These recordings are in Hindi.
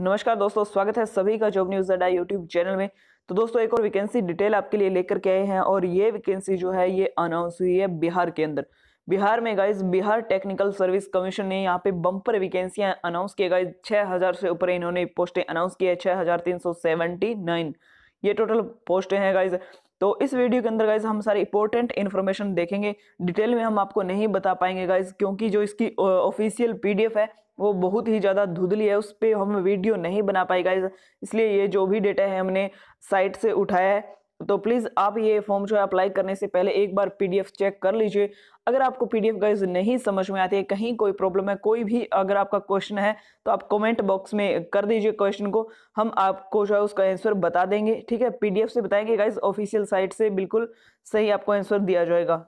नमस्कार दोस्तों स्वागत है सभी का जॉब न्यूज अड्डा यूट्यूब चैनल में तो दोस्तों एक और वैकेंसी डिटेल आपके लिए लेकर के आए हैं और ये वैकेंसी जो है ये अनाउंस हुई है बिहार के अंदर बिहार में guys Bihar technical service commission ने यहाँ पे बम्पर वैकेंसियां अनाउंस किए गाइज हजार से ऊपर इन्होंने पोस्टें अनाउंस की है नाइन ये टोटल पोस्टें हैं गाइज तो इस वीडियो के अंदर गाइज हम सारी इंपॉर्टेंट इन्फॉर्मेशन देखेंगे डिटेल में हम आपको नहीं बता पाएंगे गाइज क्योंकि जो इसकी ऑफिशियल पीडीएफ है वो बहुत ही ज़्यादा धुंधली है उस पर हम वीडियो नहीं बना पाए गाइज इसलिए ये जो भी डेटा है हमने साइट से उठाया है तो प्लीज़ आप ये फॉर्म जो है अप्लाई करने से पहले एक बार पीडीएफ चेक कर लीजिए अगर आपको पीडीएफ गाइज नहीं समझ में आती है कहीं कोई प्रॉब्लम है कोई भी अगर आपका क्वेश्चन है तो आप कमेंट बॉक्स में कर दीजिए क्वेश्चन को हम आपको जो है उसका आंसर बता देंगे ठीक है पीडीएफ से बताएंगे गाइज ऑफिशियल साइट से बिल्कुल सही आपको आंसर दिया जाएगा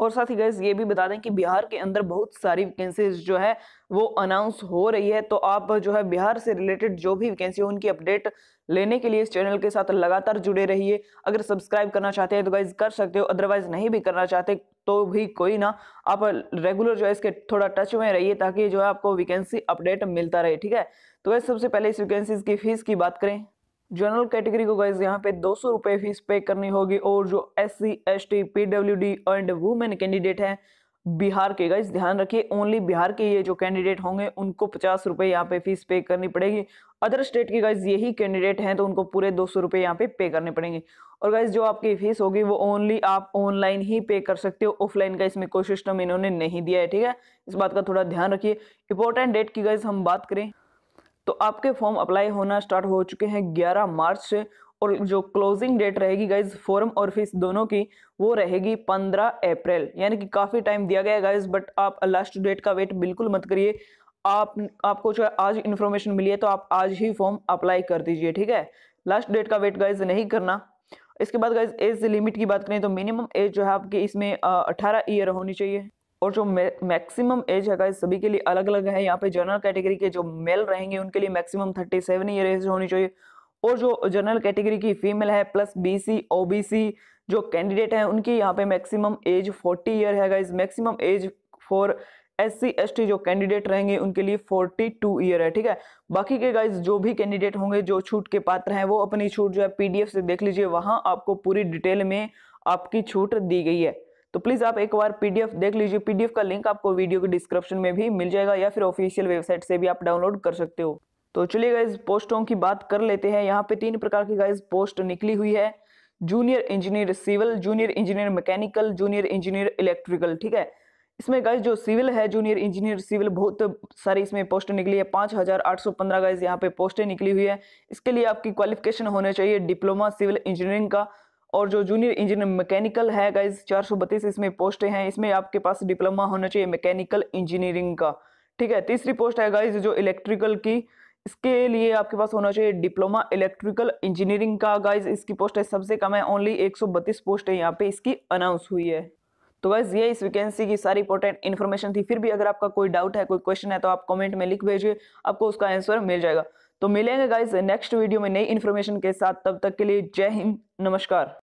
और साथ ही गैस ये भी बता दें कि बिहार के अंदर बहुत सारी वैकेंसीज जो है वो अनाउंस हो रही है तो आप जो है बिहार से रिलेटेड जो भी वैकेंसी हो उनकी अपडेट लेने के लिए इस चैनल के साथ लगातार जुड़े रहिए अगर सब्सक्राइब करना चाहते हैं तो गाइज कर सकते हो अदरवाइज नहीं भी करना चाहते तो भी कोई ना आप रेगुलर जो है इसके थोड़ा टच में रहिए ताकि जो है आपको वैकेंसी अपडेट मिलता रहे ठीक है तो वैसे सबसे पहले इस वैकेंसीज की फीस की बात करें जनरल कैटेगरी को गाइज यहाँ पे दो सौ रुपये फीस पे करनी होगी और जो S C S T P W D and women candidate हैं बिहार के गाइज ध्यान रखिए ओनली बिहार के ये जो कैंडिडेट होंगे उनको पचास रुपये यहाँ पे फीस पे करनी पड़ेगी अदर स्टेट के गाइज यही कैंडिडेट हैं तो उनको पूरे दो सौ रुपये यहाँ पे पे करने पड़ेंगे और गाइज जो आपकी फीस होगी वो ओनली आप ऑनलाइन ही पे कर सकते हो ऑफलाइन का इसमें कोई सिस्टम इन्होंने नहीं दिया है ठीक है इस बात का थोड़ा ध्यान रखिए इंपॉर्टेंट डेट की गाइज हम बात करें तो आपके फॉर्म अप्लाई होना स्टार्ट हो चुके हैं ग्यारह मार्च से और जो क्लोजिंग डेट रहेगी गाइज फॉर्म और फीस दोनों की वो रहेगी 15 अप्रैल यानी कि काफ़ी टाइम दिया गया गाइज बट आप लास्ट डेट का वेट बिल्कुल मत करिए आप आपको जो है आज इन्फॉर्मेशन मिली है तो आप आज ही फॉर्म अप्लाई कर दीजिए ठीक है लास्ट डेट का वेट गाइज नहीं करना इसके बाद गाइज एज लिमिट की बात करें तो मिनिमम एज जो है आपकी इसमें अठारह ईयर होनी चाहिए और जो मैक्सिमम एज है गाइस सभी के लिए अलग अलग है यहाँ पे जनरल कैटेगरी के जो मेल रहेंगे उनके लिए maximum thirty seven year age होनी चाहिए और जो जनरल कैटेगरी की फीमेल है प्लस बीसी ओबीसी जो कैंडिडेट हैं उनकी यहाँ पे मैक्सिमम एज फोर्टी ईयर है guys maximum age for S C S T जो कैंडिडेट रहेंगे उनके लिए फोर्टी टू ईयर है ठीक है बाकी के गाइज जो भी कैंडिडेट होंगे जो छूट के पात्र हैं वो अपनी छूट जो है पीडीएफ से देख लीजिए वहाँ आपको पूरी डिटेल में आपकी छूट दी गई है तो प्लीज़ आप एक बार पीडीएफ देख लीजिए पीडीएफ का लिंक आपको वीडियो के डिस्क्रिप्शन में भी मिल जाएगा या फिर ऑफिशियल वेबसाइट से भी आप डाउनलोड कर सकते हो तो चलिए गाइज पोस्टों की बात कर लेते हैं यहाँ पे तीन प्रकार की गाइज पोस्ट निकली हुई है junior engineer civil junior engineer mechanical junior engineer electrical ठीक है इसमें गाइज जो सिविल है जूनियर इंजीनियर सिविल बहुत सारी इसमें पोस्ट निकली है पाँच हज़ार आठ सौ पंद्रह गाइज यहाँ पे पोस्टें निकली हुई है इसके लिए आपकी क्वालिफिकेशन होने चाहिए डिप्लोमा सिविल इंजीनियरिंग का और जो जूनियर इंजीनियर मैकेनिकल है गाइज चार सौ बत्तीस इसमें पोस्टें हैं इसमें आपके पास डिप्लोमा होना चाहिए मैकेनिकल इंजीनियरिंग का ठीक है तीसरी पोस्ट है गाइज जो इलेक्ट्रिकल की इसके लिए आपके पास होना चाहिए डिप्लोमा इलेक्ट्रिकल इंजीनियरिंग का गाइज इसकी पोस्ट है सबसे कम है ओनली एक सौ बत्तीस पोस्ट है यहाँ पे इसकी अनाउंस हुई है तो गाइज ये इस वैकेंसी की सारी इंपॉर्टेंट इन्फॉर्मेशन थी फिर भी अगर आपका कोई डाउट है कोई क्वेश्चन है तो आप कमेंट में लिख भेजिए आपको उसका आंसर मिल जाएगा तो मिलेंगे गाइज नेक्स्ट वीडियो में नई इन्फॉर्मेशन के साथ तब तक के लिए जय हिंद नमस्कार